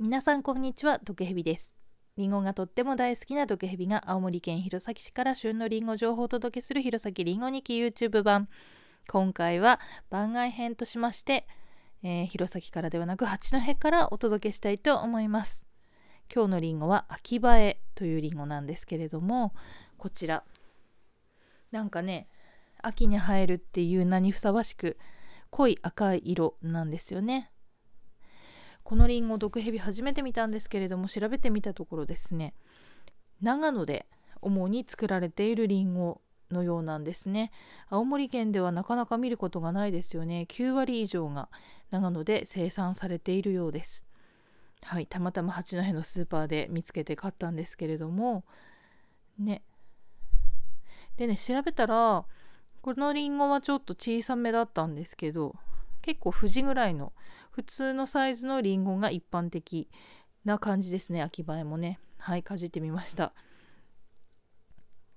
皆さんこんにちは毒蛇ですりんごがとっても大好きな毒蛇が青森県弘前市から旬のりんご情報をお届けする弘前りんご日記 YouTube 版今回は番外編としまして、えー、弘前からではなく八戸からお届けしたいと思います今日のりんごは秋映えというりんごなんですけれどもこちらなんかね秋に生えるっていう名にふさわしく濃い赤い色なんですよねこのりんご毒蛇初めて見たんですけれども調べてみたところですね長野で主に作られているりんごのようなんですね青森県ではなかなか見ることがないですよね9割以上が長野で生産されているようですはいたまたま八戸のスーパーで見つけて買ったんですけれどもねでね調べたらこのりんごはちょっと小さめだったんですけど結構富士ぐらいの普通のサイズのリンゴが一般的な感じですね秋葉えもねはいかじってみました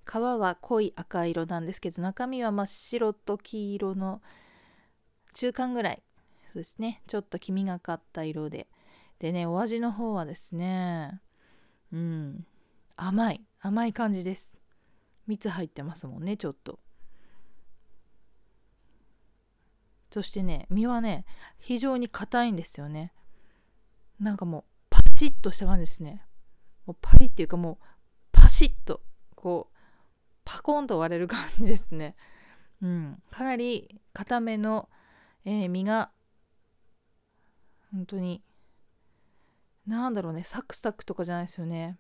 皮は濃い赤色なんですけど中身は真っ白と黄色の中間ぐらいそうですねちょっと黄みがかった色ででねお味の方はですねうん甘い甘い感じです蜜入ってますもんねちょっとそしてね身はね非常に硬いんですよねなんかもうパチッとした感じですねもうパリっていうかもうパシッとこうパコンと割れる感じですねうんかなり硬めの、えー、身が本当になんだろうねサクサクとかじゃないですよね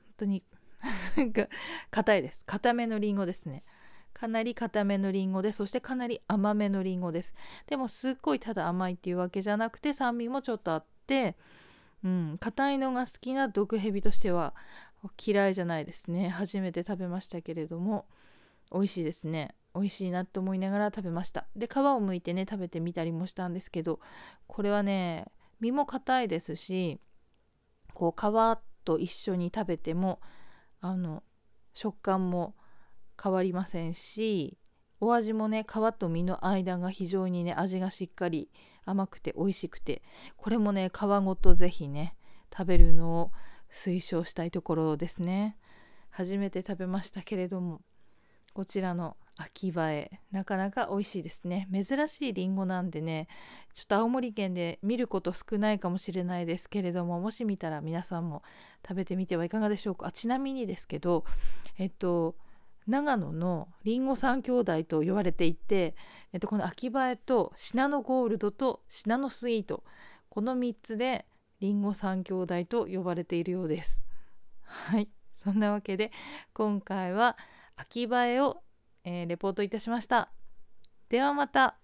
本当に なんか硬いです固めのりんごですねかなり固めのりんごでそしてかなり甘めのりんごですでもすっごいただ甘いっていうわけじゃなくて酸味もちょっとあってうん硬いのが好きな毒蛇としては嫌いじゃないですね初めて食べましたけれども美味しいですね美味しいなと思いながら食べましたで皮をむいてね食べてみたりもしたんですけどこれはね身も硬いですしこう皮と一緒に食べてもあの食感も変わりませんしお味もね皮と身の間が非常にね味がしっかり甘くて美味しくてこれもね皮ごと是非ね食べるのを推奨したいところですね初めて食べましたけれどもこちらの秋葉えなかなか美味しいですね珍しいりんごなんでねちょっと青森県で見ること少ないかもしれないですけれどももし見たら皆さんも食べてみてはいかがでしょうかちなみにですけどえっと長野のりんご三兄弟と呼ばれていて、えっと、この秋葉えと品のゴールドと品のスイートこの3つでりんご三兄弟と呼ばれているようです。はいそんなわけで今回は秋葉えを、えー、レポートいたしました。ではまた。